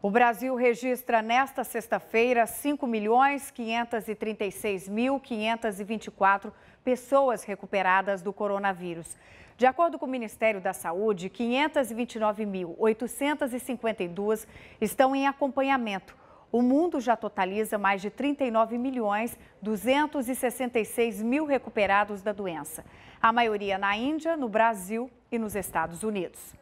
O Brasil registra nesta sexta-feira 5.536.524 pessoas recuperadas do coronavírus. De acordo com o Ministério da Saúde, 529.852 estão em acompanhamento. O mundo já totaliza mais de 39 milhões 266 mil recuperados da doença. A maioria na Índia, no Brasil e nos Estados Unidos.